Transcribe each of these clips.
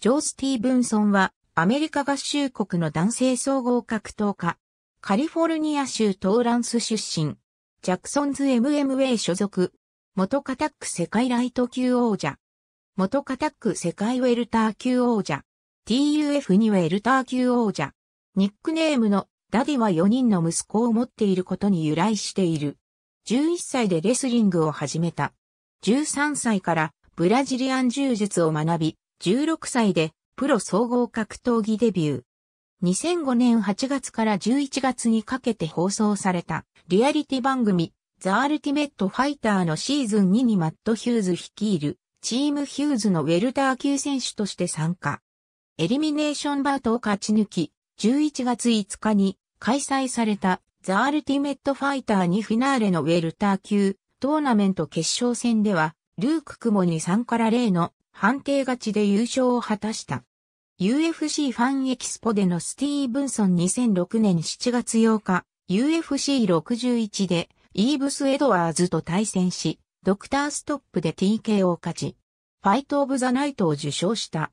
ジョー・スティーブンソンは、アメリカ合衆国の男性総合格闘家。カリフォルニア州トーランス出身。ジャクソンズ MMA 所属。元カタック世界ライト級王者。元カタック世界ウェルター級王者。TUF にウェルター級王者。ニックネームのダディは4人の息子を持っていることに由来している。11歳でレスリングを始めた。13歳からブラジリアン柔術を学び、16歳でプロ総合格闘技デビュー。2005年8月から11月にかけて放送されたリアリティ番組ザ・アルティメット・ファイターのシーズン2にマット・ヒューズ率いるチームヒューズのウェルター級選手として参加。エリミネーションバートを勝ち抜き、11月5日に開催されたザ・アルティメット・ファイターにフィナーレのウェルター級トーナメント決勝戦ではルーク・クモに3から0の判定勝ちで優勝を果たした。UFC ファンエキスポでのスティーブンソン2006年7月8日、UFC61 でイーブス・エドワーズと対戦し、ドクターストップで TK を勝ち、ファイト・オブ・ザ・ナイトを受賞した。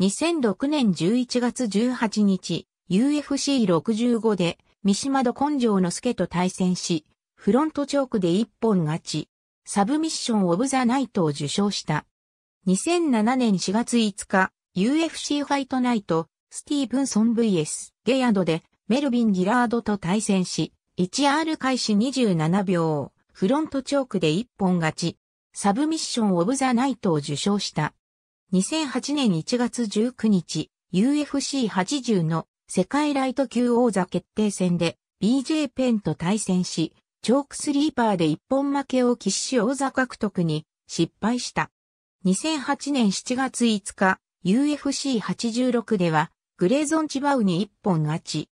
2006年11月18日、UFC65 で三島戸根性の助と対戦し、フロントチョークで一本勝ち、サブミッション・オブ・ザ・ナイトを受賞した。2007年4月5日、UFC ファイトナイト、スティーブンソン VS ゲヤドでメルビン・ギラードと対戦し、1R 開始27秒、フロントチョークで一本勝ち、サブミッション・オブ・ザ・ナイトを受賞した。2008年1月19日、UFC80 の世界ライト級王座決定戦で BJ ペンと対戦し、チョークスリーパーで一本負けを喫し王座獲得に失敗した。2008年7月5日、UFC86 では、グレーゾンチバウに一本勝ち。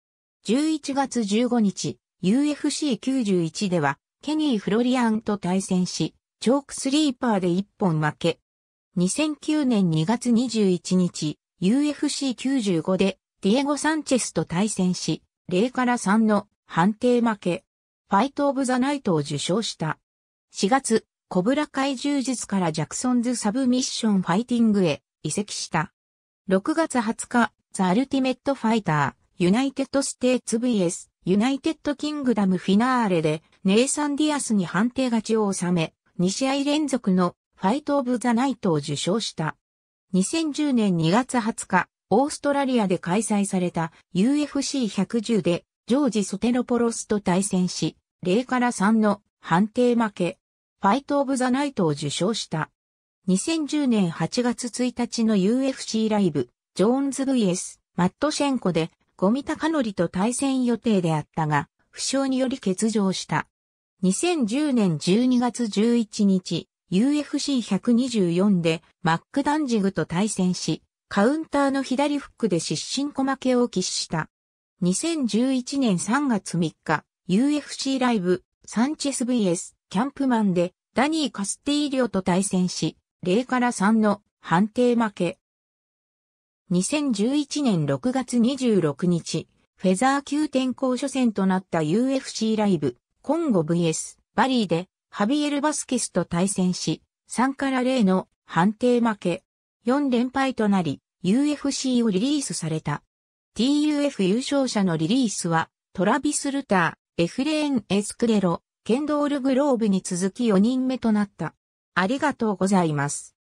11月15日、UFC91 では、ケニー・フロリアンと対戦し、チョークスリーパーで一本負け。2009年2月21日、UFC95 で、ディエゴ・サンチェスと対戦し、0から3の判定負け。ファイト・オブ・ザ・ナイトを受賞した。4月、コブラ怪獣術からジャクソンズサブミッションファイティングへ移籍した。6月20日、ザ・アルティメット・ファイター、ユナイテッド・ステーツ VS、ユナイテッド・キングダムフィナーレで、ネイサン・ディアスに判定勝ちを収め、2試合連続のファイト・オブ・ザ・ナイトを受賞した。2010年2月20日、オーストラリアで開催された UFC110 で、ジョージ・ソテロポロスと対戦し、0から3の判定負け。ファイト・オブ・ザ・ナイトを受賞した。2010年8月1日の UFC ライブ、ジョーンズ vs マットシェンコで、ゴミタカノリと対戦予定であったが、負傷により欠場した。2010年12月11日、UFC124 でマック・ダンジグと対戦し、カウンターの左フックで失神小負けを喫した。2011年3月3日、UFC ライブ、サンチェス vs キャンプマンでダニー・カスティーリオと対戦し、0から3の判定負け。2011年6月26日、フェザー級転校初戦となった UFC ライブ、コンゴ VS バリーでハビエル・バスケスと対戦し、3から0の判定負け。4連敗となり、UFC をリリースされた。TUF 優勝者のリリースは、トラビス・ルター、エフレーン・エスクレロ、ケンドール・グローブに続き4人目となった。ありがとうございます。